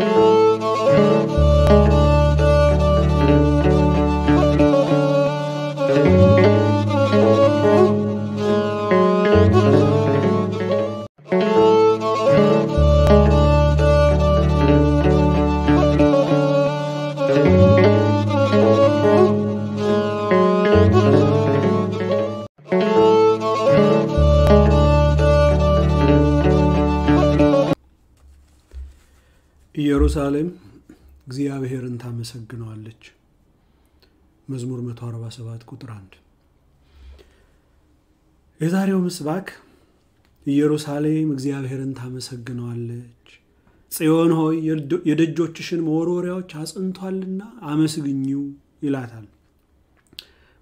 Thank you. ኢየሩሳሌም እግዚአብሔርን ታመሰግነዋለች። መዝሙር 147 ቁጥር 1። የዛሬው ምስባክ ኢየሩሳሌም እግዚአብሔርን ታመሰግነዋለች፣ ጽዮን ሆይ የደጆችሽን መወርወሪያዎች አጽንቷልና አመስግኙ ይላታል።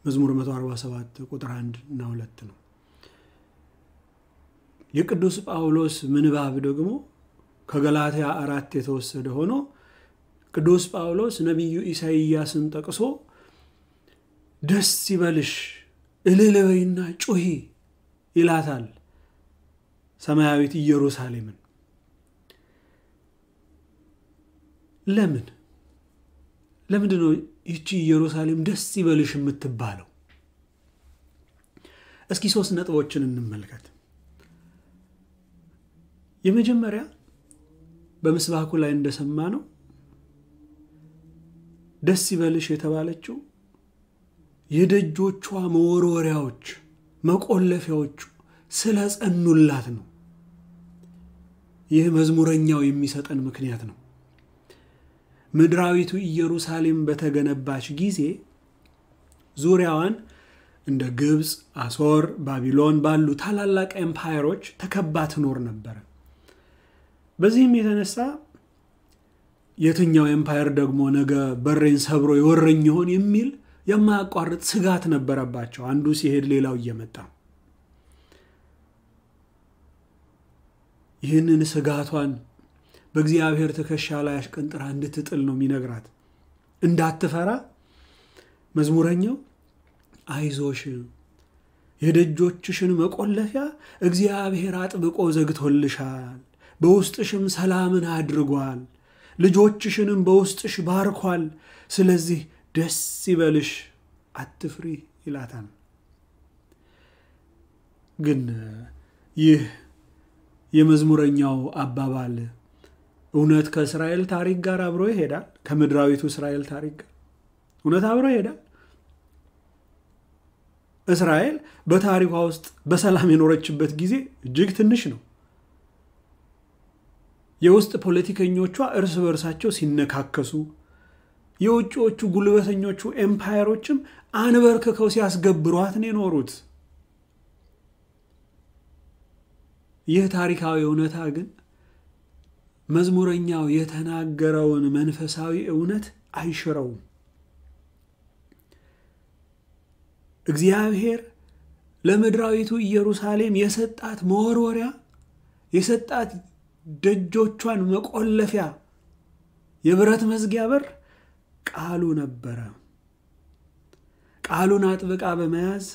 መዝሙር 147 ቁጥር 1 እና 2 ነው። የቅዱስ ጳውሎስ ምንባብ ደግሞ ከገላትያ አራት የተወሰደ ሆኖ ቅዱስ ጳውሎስ ነቢዩ ኢሳይያስን ጠቅሶ ደስ ይበልሽ እልል በይና ጩሂ ይላታል ሰማያዊት ኢየሩሳሌምን። ለምን ለምንድን ነው ይቺ ኢየሩሳሌም ደስ ይበልሽ የምትባለው? እስኪ ሶስት ነጥቦችን እንመልከት። የመጀመሪያ በምስባኩ ላይ እንደሰማ ነው ደስ ይበልሽ የተባለችው የደጆቿ መወርወሪያዎች መቆለፊያዎቹ ስለ ጸኑላት ነው። ይህ መዝሙረኛው የሚሰጠን ምክንያት ነው። ምድራዊቱ ኢየሩሳሌም በተገነባች ጊዜ ዙሪያዋን እንደ ግብፅ፣ አሶር፣ ባቢሎን ባሉ ታላላቅ ኤምፓየሮች ተከባ ትኖር ነበረ። በዚህም የተነሳ የትኛው ኤምፓየር ደግሞ ነገ በሬን ሰብሮ የወረኝ ይሆን የሚል የማያቋርጥ ስጋት ነበረባቸው። አንዱ ሲሄድ ሌላው እየመጣ ይህንን ስጋቷን በእግዚአብሔር ትከሻ ላይ አሽቀንጥራ እንድትጥል ነው የሚነግራት። እንዳትፈራ መዝሙረኛው አይዞሽ የደጆችሽን መቆለፊያ እግዚአብሔር አጥብቆ ዘግቶልሻል በውስጥሽም ሰላምን አድርጓል፣ ልጆችሽንም በውስጥሽ ባርኳል። ስለዚህ ደስ ይበልሽ፣ አትፍሪ ይላታል። ግን ይህ የመዝሙረኛው አባባል እውነት ከእስራኤል ታሪክ ጋር አብሮ ይሄዳል? ከምድራዊቱ እስራኤል ታሪክ ጋር እውነት አብሮ ይሄዳል? እስራኤል በታሪኳ ውስጥ በሰላም የኖረችበት ጊዜ እጅግ ትንሽ ነው። የውስጥ ፖለቲከኞቿ እርስ በርሳቸው ሲነካከሱ የውጭዎቹ ጉልበተኞቹ ኤምፓየሮችም አንበርክከው ሲያስገብሯት ነው የኖሩት። ይህ ታሪካዊ እውነታ ግን መዝሙረኛው የተናገረውን መንፈሳዊ እውነት አይሽረውም። እግዚአብሔር ለምድራዊቱ ኢየሩሳሌም የሰጣት መወርወሪያ የሰጣት ደጆቿን መቆለፊያ የብረት መዝጊያ በር ቃሉ ነበረ። ቃሉን አጥብቃ በመያዝ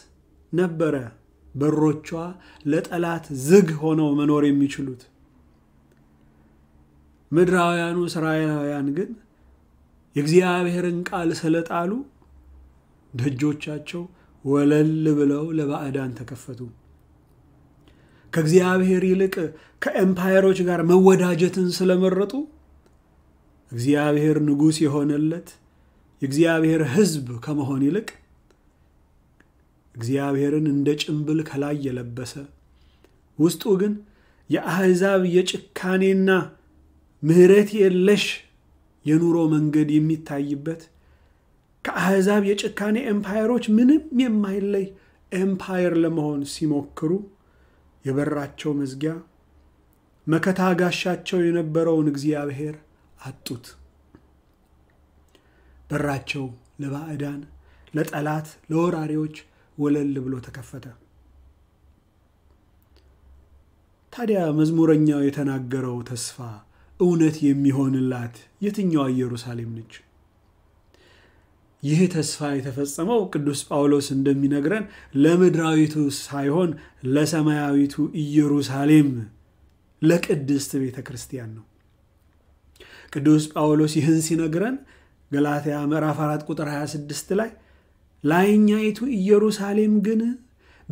ነበረ በሮቿ ለጠላት ዝግ ሆነው መኖር የሚችሉት። ምድራውያኑ እስራኤላውያን ግን የእግዚአብሔርን ቃል ስለጣሉ ደጆቻቸው ወለል ብለው ለባዕዳን ተከፈቱ። ከእግዚአብሔር ይልቅ ከኤምፓየሮች ጋር መወዳጀትን ስለመረጡ እግዚአብሔር ንጉሥ የሆነለት የእግዚአብሔር ሕዝብ ከመሆን ይልቅ እግዚአብሔርን እንደ ጭንብል ከላይ የለበሰ ውስጡ ግን የአሕዛብ የጭካኔና ምሕረት የለሽ የኑሮ መንገድ የሚታይበት ከአሕዛብ የጭካኔ ኤምፓየሮች ምንም የማይለይ ኤምፓየር ለመሆን ሲሞክሩ የበራቸው መዝጊያ መከታ ጋሻቸው የነበረውን እግዚአብሔር አጡት። በራቸው ለባዕዳን፣ ለጠላት፣ ለወራሪዎች ወለል ብሎ ተከፈተ። ታዲያ መዝሙረኛው የተናገረው ተስፋ እውነት የሚሆንላት የትኛዋ ኢየሩሳሌም ነች? ይህ ተስፋ የተፈጸመው ቅዱስ ጳውሎስ እንደሚነግረን ለምድራዊቱ ሳይሆን ለሰማያዊቱ ኢየሩሳሌም ለቅድስት ቤተ ክርስቲያን ነው። ቅዱስ ጳውሎስ ይህን ሲነግረን ገላትያ ምዕራፍ 4 ቁጥር 26 ላይ ላይኛይቱ ኢየሩሳሌም ግን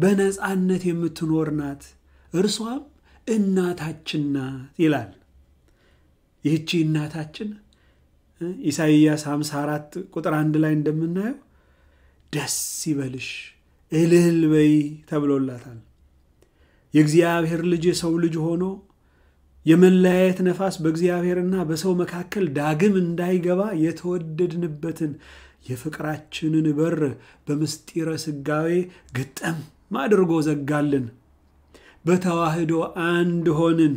በነፃነት የምትኖር ናት፣ እርሷም እናታችን ናት ይላል። ይህቺ እናታችን ኢሳይያስ 54 ቁጥር አንድ ላይ እንደምናየው ደስ ይበልሽ እልል በይ ተብሎላታል። የእግዚአብሔር ልጅ የሰው ልጅ ሆኖ የመለያየት ነፋስ በእግዚአብሔርና በሰው መካከል ዳግም እንዳይገባ የተወደድንበትን የፍቅራችንን በር በምስጢረ ስጋዌ ግጠም አድርጎ ዘጋልን። በተዋህዶ አንድ ሆንን።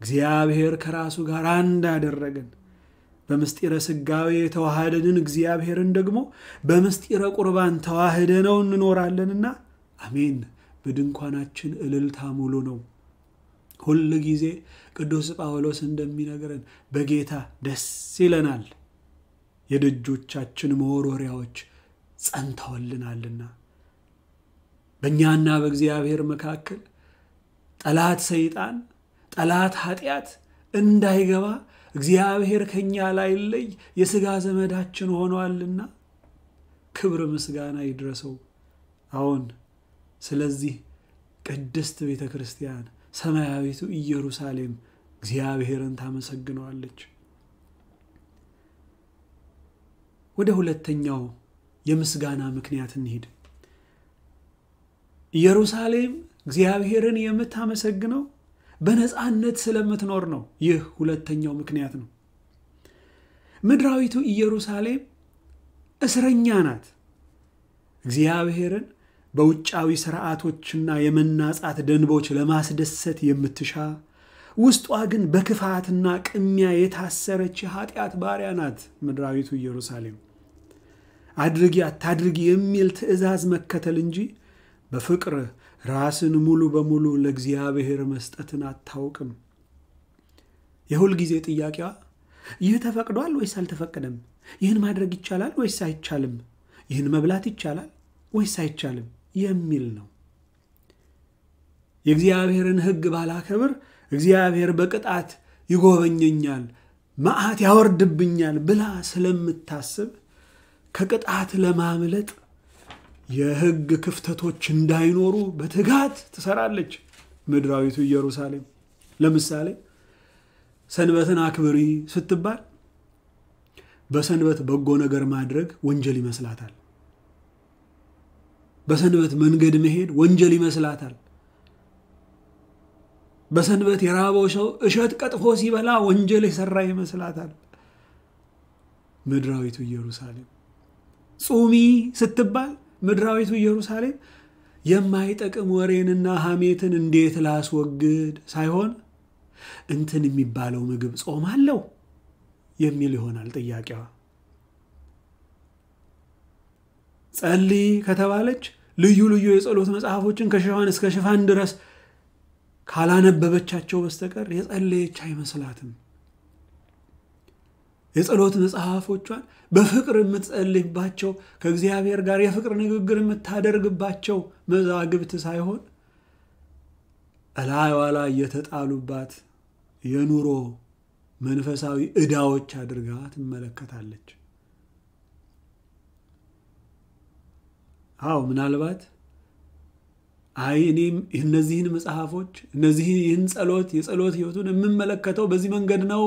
እግዚአብሔር ከራሱ ጋር አንድ አደረገን። በምስጢረ ስጋዌ የተዋሃደንን እግዚአብሔርን ደግሞ በምስጢረ ቁርባን ነው እንኖራለንና አሜን። በድንኳናችን እልልታ ሙሉ ነው። ሁል ጊዜ ቅዱስ ጳውሎስ እንደሚነግረን በጌታ ደስ ይለናል፣ የደጆቻችን መወርወሪያዎች ጸንተውልናልና። በእኛና በእግዚአብሔር መካከል ጠላት ሰይጣን፣ ጠላት ኃጢአት እንዳይገባ እግዚአብሔር ከእኛ ለይ የሥጋ ዘመዳችን ሆኗልና ክብር ምስጋና ይድረሰው። አሁን ስለዚህ ቅድስት ቤተ ክርስቲያን ሰማያዊቱ ኢየሩሳሌም እግዚአብሔርን ታመሰግነዋለች። ወደ ሁለተኛው የምስጋና ምክንያት እንሂድ። ኢየሩሳሌም እግዚአብሔርን የምታመሰግነው በነፃነት ስለምትኖር ነው። ይህ ሁለተኛው ምክንያት ነው። ምድራዊቱ ኢየሩሳሌም እስረኛ ናት። እግዚአብሔርን በውጫዊ ስርዓቶችና የመናጻት ደንቦች ለማስደሰት የምትሻ ውስጧ ግን በክፋትና ቅሚያ የታሰረች የኃጢአት ባሪያ ናት። ምድራዊቱ ኢየሩሳሌም አድርጊ አታድርጊ የሚል ትእዛዝ መከተል እንጂ በፍቅር ራስን ሙሉ በሙሉ ለእግዚአብሔር መስጠትን አታውቅም። የሁል ጊዜ ጥያቄዋ ይህ ተፈቅዷል ወይስ አልተፈቀደም? ይህን ማድረግ ይቻላል ወይስ አይቻልም? ይህን መብላት ይቻላል ወይስ አይቻልም? የሚል ነው። የእግዚአብሔርን ሕግ ባላከብር እግዚአብሔር በቅጣት ይጎበኘኛል፣ መዓት ያወርድብኛል ብላ ስለምታስብ ከቅጣት ለማምለጥ የህግ ክፍተቶች እንዳይኖሩ በትጋት ትሰራለች ምድራዊቱ ኢየሩሳሌም። ለምሳሌ ሰንበትን አክብሪ ስትባል በሰንበት በጎ ነገር ማድረግ ወንጀል ይመስላታል። በሰንበት መንገድ መሄድ ወንጀል ይመስላታል። በሰንበት የራበው ሰው እሸት ቀጥፎ ሲበላ ወንጀል የሰራ ይመስላታል። ምድራዊቱ ኢየሩሳሌም ጹሚ ስትባል ምድራዊቱ ኢየሩሳሌም የማይጠቅም ወሬንና ሐሜትን እንዴት ላስወግድ ሳይሆን እንትን የሚባለው ምግብ ጾም አለው የሚል ይሆናል ጥያቄዋ። ጸልይ ከተባለች ልዩ ልዩ የጸሎት መጽሐፎችን ከሽፋን እስከ ሽፋን ድረስ ካላነበበቻቸው በስተቀር የጸለየች አይመስላትም። የጸሎት መጽሐፎቿን በፍቅር የምትጸልይባቸው ከእግዚአብሔር ጋር የፍቅር ንግግር የምታደርግባቸው መዛግብት ሳይሆን እላይዋ ላይ የተጣሉባት የኑሮ መንፈሳዊ ዕዳዎች አድርጋ ትመለከታለች። አዎ ምናልባት አይ እኔም እነዚህን መጽሐፎች እነዚህን ይህን ጸሎት የጸሎት ህይወቱን የምመለከተው በዚህ መንገድ ነው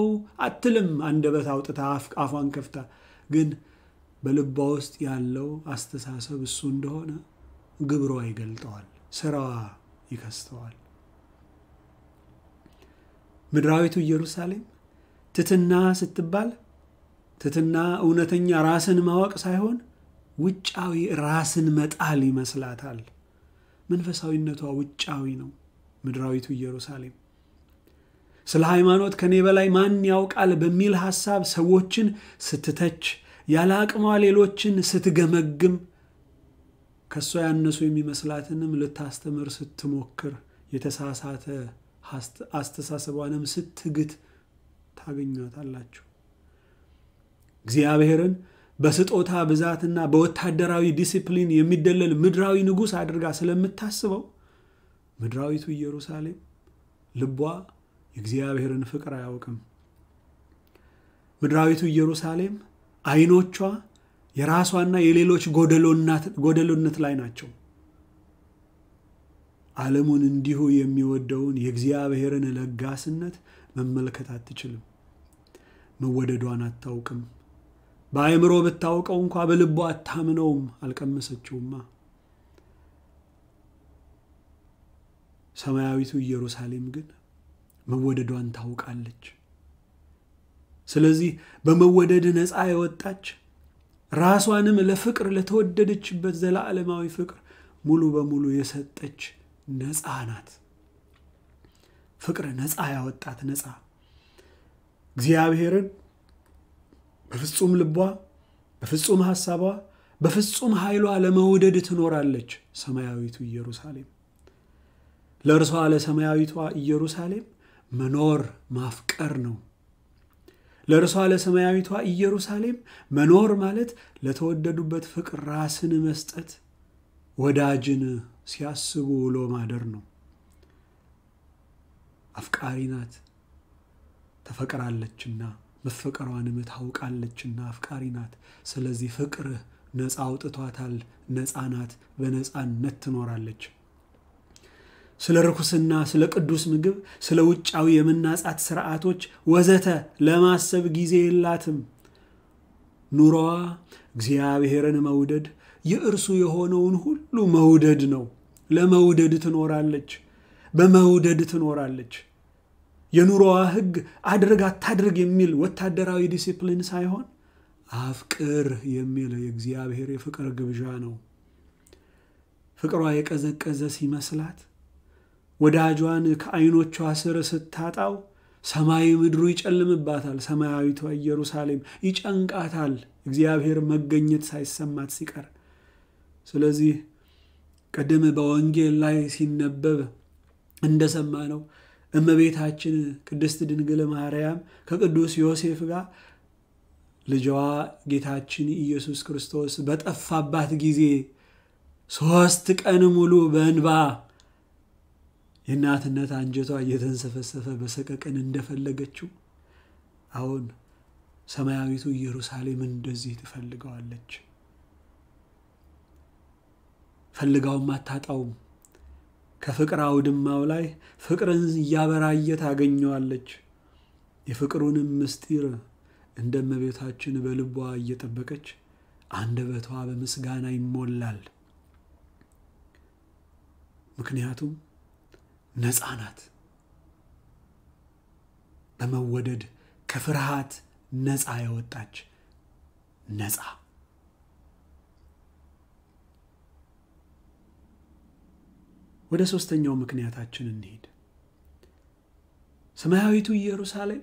አትልም። አንደበት አውጥታ አፏን ከፍታ ግን በልቧ ውስጥ ያለው አስተሳሰብ እሱ እንደሆነ ግብሯ ይገልጠዋል፣ ስራዋ ይከስተዋል። ምድራዊቱ ኢየሩሳሌም ትትና ስትባል ትትና እውነተኛ ራስን ማወቅ ሳይሆን ውጫዊ ራስን መጣል ይመስላታል። መንፈሳዊነቷ ውጫዊ ነው ምድራዊቱ ኢየሩሳሌም ስለ ሃይማኖት ከኔ በላይ ማን ያውቃል በሚል ሐሳብ ሰዎችን ስትተች ያለ አቅሟ ሌሎችን ስትገመግም ከእሷ ያነሱ የሚመስላትንም ልታስተምር ስትሞክር የተሳሳተ አስተሳሰቧንም ስትግት ታገኟታላችሁ እግዚአብሔርን በስጦታ ብዛትና በወታደራዊ ዲሲፕሊን የሚደለል ምድራዊ ንጉሥ አድርጋ ስለምታስበው ምድራዊቱ ኢየሩሳሌም ልቧ የእግዚአብሔርን ፍቅር አያውቅም። ምድራዊቱ ኢየሩሳሌም አይኖቿ የራሷና የሌሎች ጎደሎነት ላይ ናቸው። ዓለሙን እንዲሁ የሚወደውን የእግዚአብሔርን ለጋስነት መመልከት አትችልም። መወደዷን አታውቅም። በአእምሮ ብታውቀው እንኳ በልቦ አታምነውም። አልቀመሰችውማ። ሰማያዊቱ ኢየሩሳሌም ግን መወደዷን ታውቃለች። ስለዚህ በመወደድ ነፃ የወጣች ራሷንም ለፍቅር ለተወደደችበት ዘላለማዊ ፍቅር ሙሉ በሙሉ የሰጠች ነፃ ናት። ፍቅር ነፃ ያወጣት ነፃ እግዚአብሔርን በፍጹም ልቧ፣ በፍጹም ሐሳቧ፣ በፍጹም ኃይሏ ለመውደድ ትኖራለች ሰማያዊቱ ኢየሩሳሌም። ለእርሷ ለሰማያዊቷ ኢየሩሳሌም መኖር ማፍቀር ነው። ለእርሷ ለሰማያዊቷ ኢየሩሳሌም መኖር ማለት ለተወደዱበት ፍቅር ራስን መስጠት፣ ወዳጅን ሲያስቡ ውሎ ማደር ነው። አፍቃሪ ናት ተፈቅራለችና መፈቀሯንም ታውቃለችና አፍቃሪ ናት። ስለዚህ ፍቅርህ ነፃ አውጥቷታል። ነፃ ናት፣ በነፃነት ትኖራለች። ስለ ርኩስና፣ ስለ ቅዱስ ምግብ፣ ስለ ውጫዊ የመናጻት ስርዓቶች ወዘተ ለማሰብ ጊዜ የላትም። ኑሮዋ እግዚአብሔርን መውደድ የእርሱ የሆነውን ሁሉ መውደድ ነው። ለመውደድ ትኖራለች፣ በመውደድ ትኖራለች። የኑሮዋ ህግ አድርግ አታድርግ የሚል ወታደራዊ ዲሲፕሊን ሳይሆን አፍቅር የሚል የእግዚአብሔር የፍቅር ግብዣ ነው። ፍቅሯ የቀዘቀዘ ሲመስላት ወዳጇን ከዓይኖቿ ስር ስታጣው ሰማይ ምድሩ ይጨልምባታል። ሰማያዊቷ ኢየሩሳሌም ይጨንቃታል፣ እግዚአብሔር መገኘት ሳይሰማት ሲቀር። ስለዚህ ቅድም በወንጌል ላይ ሲነበብ እንደሰማ ነው እመቤታችን ቅድስት ድንግል ማርያም ከቅዱስ ዮሴፍ ጋር ልጇ ጌታችን ኢየሱስ ክርስቶስ በጠፋባት ጊዜ ሶስት ቀን ሙሉ በእንባ የእናትነት አንጀቷ እየተንሰፈሰፈ በሰቀቀን እንደፈለገችው አሁን ሰማያዊቱ ኢየሩሳሌም እንደዚህ ትፈልገዋለች። ፈልጋውም አታጣውም። ከፍቅር አውድማው ላይ ፍቅርን እያበራየ ታገኘዋለች። የፍቅሩንም ምስጢር እንደ እመቤታችን በልቧ እየጠበቀች አንደበቷ በምስጋና ይሞላል። ምክንያቱም ነፃ ናት። በመወደድ ከፍርሃት ነፃ የወጣች ነፃ ወደ ሦስተኛው ምክንያታችን እንሄድ። ሰማያዊቱ ኢየሩሳሌም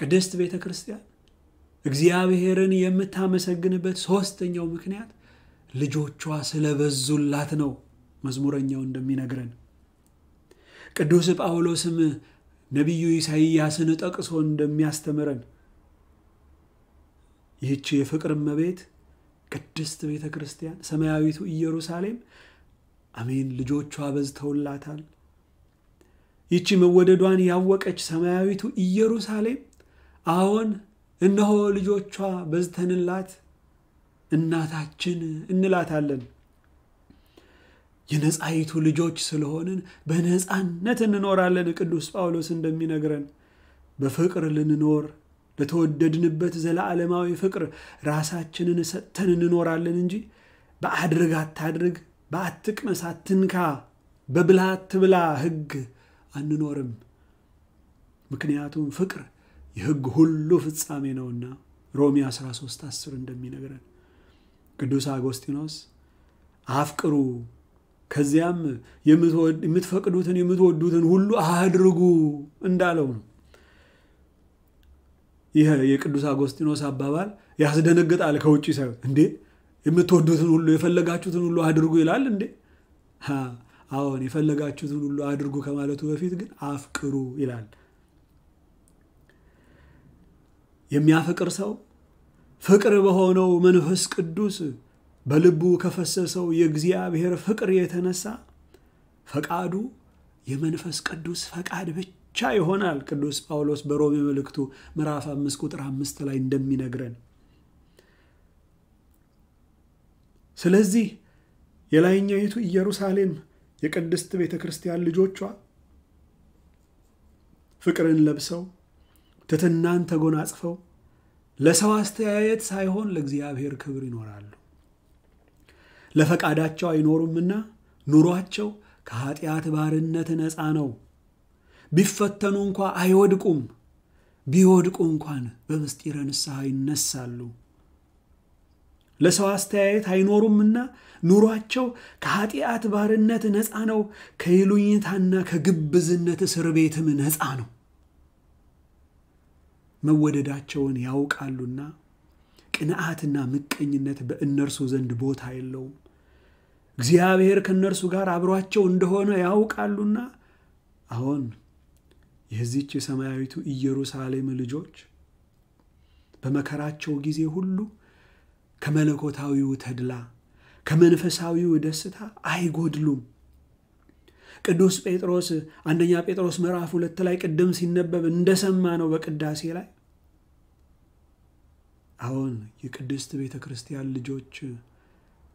ቅድስት ቤተ ክርስቲያን እግዚአብሔርን የምታመሰግንበት ሦስተኛው ምክንያት ልጆቿ ስለበዙላት ነው። መዝሙረኛው እንደሚነግረን ቅዱስ ጳውሎስም ነቢዩ ኢሳይያስን ጠቅሶ እንደሚያስተምረን ይህች የፍቅር እመቤት ቅድስት ቤተ ክርስቲያን ሰማያዊቱ ኢየሩሳሌም አሜን። ልጆቿ በዝተውላታል። ይቺ መወደዷን ያወቀች ሰማያዊቱ ኢየሩሳሌም አሁን እነሆ ልጆቿ በዝተንላት እናታችን እንላታለን። የነፃይቱ ልጆች ስለሆንን በነፃነት እንኖራለን። ቅዱስ ጳውሎስ እንደሚነግረን በፍቅር ልንኖር ለተወደድንበት ዘለዓለማዊ ፍቅር ራሳችንን ሰጥተን እንኖራለን እንጂ በአድርግ አታድርግ በአትቅመስ አትንካ፣ በብልሃት ትብላ ህግ አንኖርም። ምክንያቱም ፍቅር የህግ ሁሉ ፍጻሜ ነውና ሮሚ 13 10 እንደሚነግረን ቅዱስ አጎስቲኖስ አፍቅሩ ከዚያም የምትፈቅዱትን የምትወዱትን ሁሉ አድርጉ እንዳለው ነው። ይህ የቅዱስ አጎስቲኖስ አባባል ያስደነግጣል። ከውጭ ሳይሆን እንዴ የምትወዱትን ሁሉ የፈለጋችሁትን ሁሉ አድርጉ ይላል እንዴ? አሁን የፈለጋችሁትን ሁሉ አድርጉ ከማለቱ በፊት ግን አፍቅሩ ይላል። የሚያፈቅር ሰው ፍቅር በሆነው መንፈስ ቅዱስ በልቡ ከፈሰሰው የእግዚአብሔር ፍቅር የተነሳ ፈቃዱ የመንፈስ ቅዱስ ፈቃድ ብቻ ይሆናል። ቅዱስ ጳውሎስ በሮሜ መልእክቱ ምዕራፍ አምስት ቁጥር አምስት ላይ እንደሚነግረን ስለዚህ የላይኛይቱ ኢየሩሳሌም የቅድስት ቤተ ክርስቲያን ልጆቿ ፍቅርን ለብሰው ትትናን ተጎናጽፈው ለሰው አስተያየት ሳይሆን ለእግዚአብሔር ክብር ይኖራሉ። ለፈቃዳቸው አይኖሩምና ኑሯቸው ከኃጢአት ባርነት ነፃ ነው። ቢፈተኑ እንኳ አይወድቁም። ቢወድቁ እንኳን በምስጢረ ንስሐ ይነሳሉ። ለሰው አስተያየት አይኖሩምና ኑሯቸው ከኃጢአት ባርነት ነፃ ነው፣ ከይሉኝታና ከግብዝነት እስር ቤትም ነፃ ነው። መወደዳቸውን ያውቃሉና ቅንዓትና ምቀኝነት በእነርሱ ዘንድ ቦታ የለውም። እግዚአብሔር ከእነርሱ ጋር አብሯቸው እንደሆነ ያውቃሉና አሁን የዚች የሰማያዊቱ ኢየሩሳሌም ልጆች በመከራቸው ጊዜ ሁሉ ከመለኮታዊው ተድላ ከመንፈሳዊው ደስታ አይጎድሉም። ቅዱስ ጴጥሮስ አንደኛ ጴጥሮስ ምዕራፍ ሁለት ላይ ቅድም ሲነበብ እንደሰማ ነው በቅዳሴ ላይ አሁን የቅድስት ቤተ ክርስቲያን ልጆች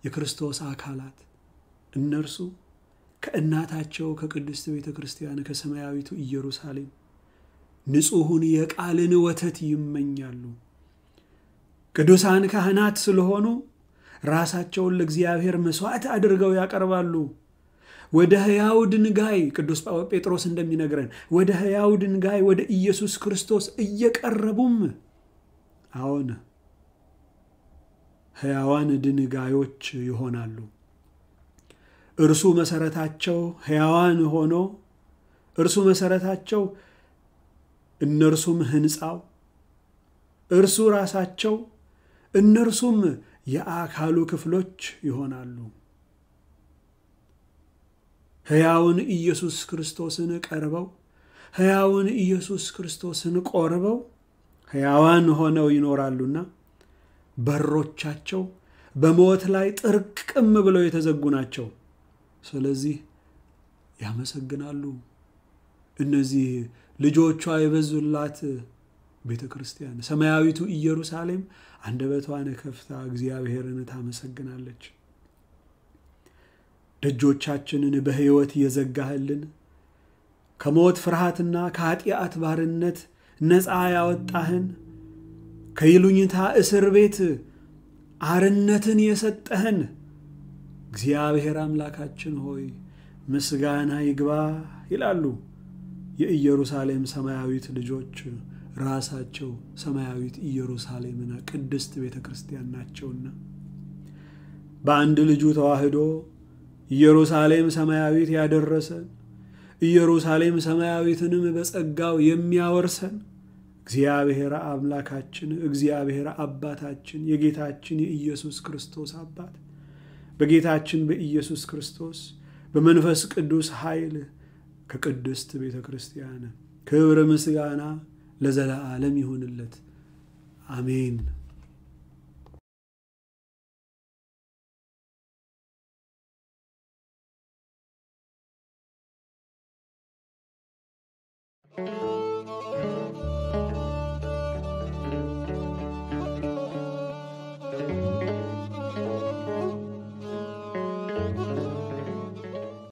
የክርስቶስ አካላት እነርሱ ከእናታቸው ከቅድስት ቤተ ክርስቲያን ከሰማያዊቱ ኢየሩሳሌም ንጹሑን የቃልን ወተት ይመኛሉ። ቅዱሳን ካህናት ስለሆኑ ራሳቸውን ለእግዚአብሔር መሥዋዕት አድርገው ያቀርባሉ። ወደ ሕያው ድንጋይ ቅዱስ ጴጥሮስ እንደሚነግረን ወደ ሕያው ድንጋይ ወደ ኢየሱስ ክርስቶስ እየቀረቡም አሁን ሕያዋን ድንጋዮች ይሆናሉ። እርሱ መሠረታቸው ሕያዋን ሆኖ እርሱ መሠረታቸው፣ እነርሱም ሕንፃው እርሱ ራሳቸው እነርሱም የአካሉ ክፍሎች ይሆናሉ። ሕያውን ኢየሱስ ክርስቶስን ቀርበው ሕያውን ኢየሱስ ክርስቶስን ቆርበው ሕያዋን ሆነው ይኖራሉና በሮቻቸው በሞት ላይ ጥርቅም ብለው የተዘጉ ናቸው። ስለዚህ ያመሰግናሉ። እነዚህ ልጆቿ የበዙላት ቤተ ክርስቲያን ሰማያዊቱ ኢየሩሳሌም አንደበቷን ከፍታ እግዚአብሔርን ታመሰግናለች። ደጆቻችንን በሕይወት እየዘጋህልን ከሞት ፍርሃትና ከኃጢአት ባርነት ነፃ ያወጣህን ከይሉኝታ እስር ቤት አርነትን የሰጠህን እግዚአብሔር አምላካችን ሆይ ምስጋና ይግባ ይላሉ የኢየሩሳሌም ሰማያዊት ልጆች። ራሳቸው ሰማያዊት ኢየሩሳሌምና ቅድስት ቤተ ክርስቲያን ናቸውና በአንድ ልጁ ተዋህዶ ኢየሩሳሌም ሰማያዊት ያደረሰን ኢየሩሳሌም ሰማያዊትንም በጸጋው የሚያወርሰን እግዚአብሔር አምላካችን እግዚአብሔር አባታችን የጌታችን የኢየሱስ ክርስቶስ አባት በጌታችን በኢየሱስ ክርስቶስ በመንፈስ ቅዱስ ኃይል ከቅድስት ቤተ ክርስቲያን ክብር ምስጋና لزلالم يهونلت امين thank you